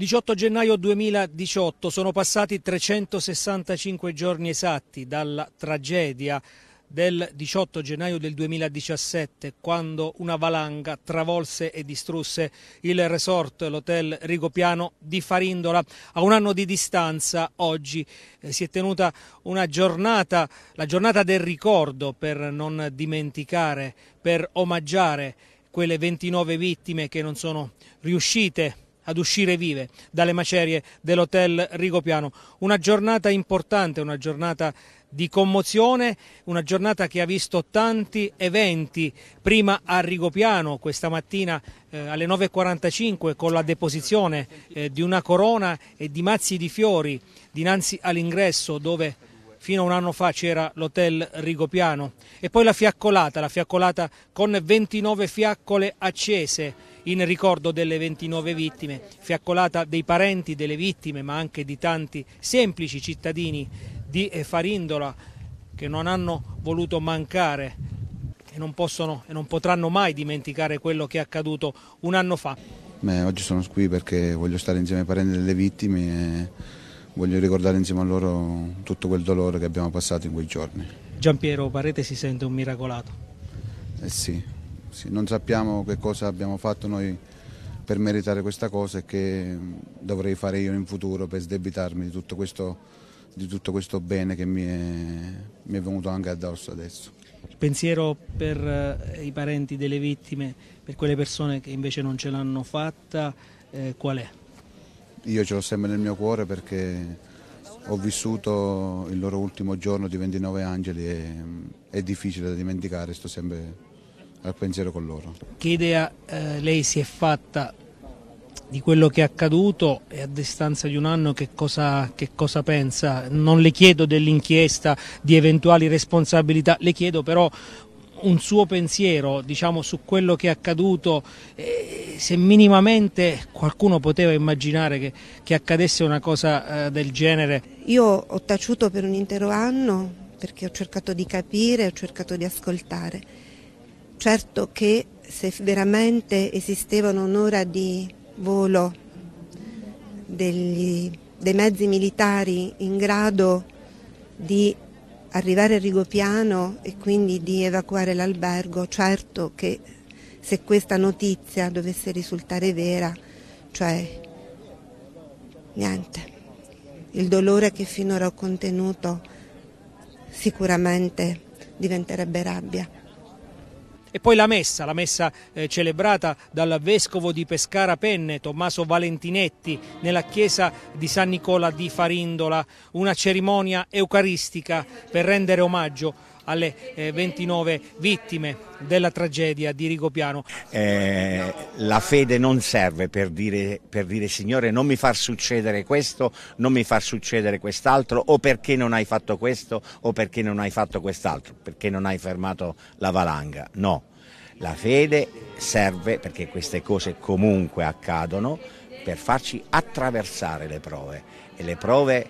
18 gennaio 2018 sono passati 365 giorni esatti dalla tragedia del 18 gennaio del 2017 quando una valanga travolse e distrusse il resort, l'hotel Rigopiano di Farindola. A un anno di distanza oggi eh, si è tenuta una giornata, la giornata del ricordo per non dimenticare, per omaggiare quelle 29 vittime che non sono riuscite a ad uscire vive dalle macerie dell'hotel Rigopiano. Una giornata importante, una giornata di commozione, una giornata che ha visto tanti eventi, prima a Rigopiano questa mattina eh, alle 9.45 con la deposizione eh, di una corona e di mazzi di fiori dinanzi all'ingresso dove fino a un anno fa c'era l'hotel Rigopiano e poi la fiaccolata, la fiaccolata con 29 fiaccole accese in ricordo delle 29 vittime, fiaccolata dei parenti delle vittime ma anche di tanti semplici cittadini di eh, Farindola che non hanno voluto mancare e non possono e non potranno mai dimenticare quello che è accaduto un anno fa. Beh, oggi sono qui perché voglio stare insieme ai parenti delle vittime. E voglio ricordare insieme a loro tutto quel dolore che abbiamo passato in quei giorni. Giampiero Parete si sente un miracolato? Eh sì, sì, non sappiamo che cosa abbiamo fatto noi per meritare questa cosa e che dovrei fare io in futuro per sdebitarmi di tutto questo di tutto questo bene che mi è, mi è, venuto anche addosso adesso. Il pensiero per eh, i parenti delle vittime, per quelle persone che invece non ce l'hanno fatta, eh, qual è? io ce l'ho sempre nel mio cuore perché ho vissuto il loro ultimo giorno di 29 angeli e mm, è difficile da dimenticare, sto sempre al pensiero con loro. Che idea eh, lei si è fatta di quello che è accaduto e a distanza di un anno che cosa, che cosa pensa? Non le chiedo dell'inchiesta, di eventuali responsabilità, le chiedo però un suo pensiero diciamo, su quello che è accaduto, eh, se minimamente qualcuno poteva immaginare che, che accadesse una cosa eh, del genere? Io ho taciuto per un intero anno perché ho cercato di capire, ho cercato di ascoltare. Certo che se veramente esistevano un'ora di volo degli, dei mezzi militari in grado di arrivare a Rigopiano e quindi di evacuare l'albergo, certo che se questa notizia dovesse risultare vera, cioè niente, il dolore che finora ho contenuto sicuramente diventerebbe rabbia. E poi la messa, la messa eh, celebrata dal vescovo di Pescara Penne, Tommaso Valentinetti, nella chiesa di San Nicola di Farindola, una cerimonia eucaristica per rendere omaggio alle 29 eh, vittime della tragedia di Rigopiano. Eh, la fede non serve per dire, per dire Signore non mi far succedere questo, non mi far succedere quest'altro o perché non hai fatto questo o perché non hai fatto quest'altro, perché non hai fermato la valanga. No, la fede serve perché queste cose comunque accadono per farci attraversare le prove e le prove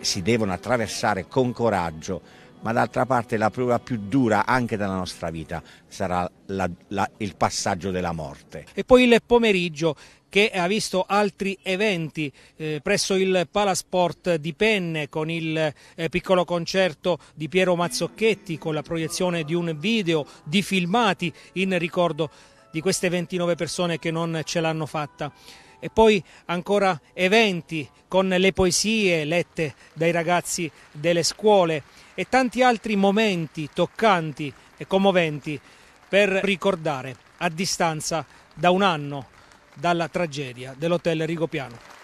si devono attraversare con coraggio ma d'altra parte la prova più dura anche della nostra vita sarà la, la, il passaggio della morte. E poi il pomeriggio che ha visto altri eventi eh, presso il Palasport di Penne con il eh, piccolo concerto di Piero Mazzocchetti con la proiezione di un video di filmati in ricordo di queste 29 persone che non ce l'hanno fatta e poi ancora eventi con le poesie lette dai ragazzi delle scuole e tanti altri momenti toccanti e commoventi per ricordare a distanza da un anno dalla tragedia dell'hotel Rigopiano.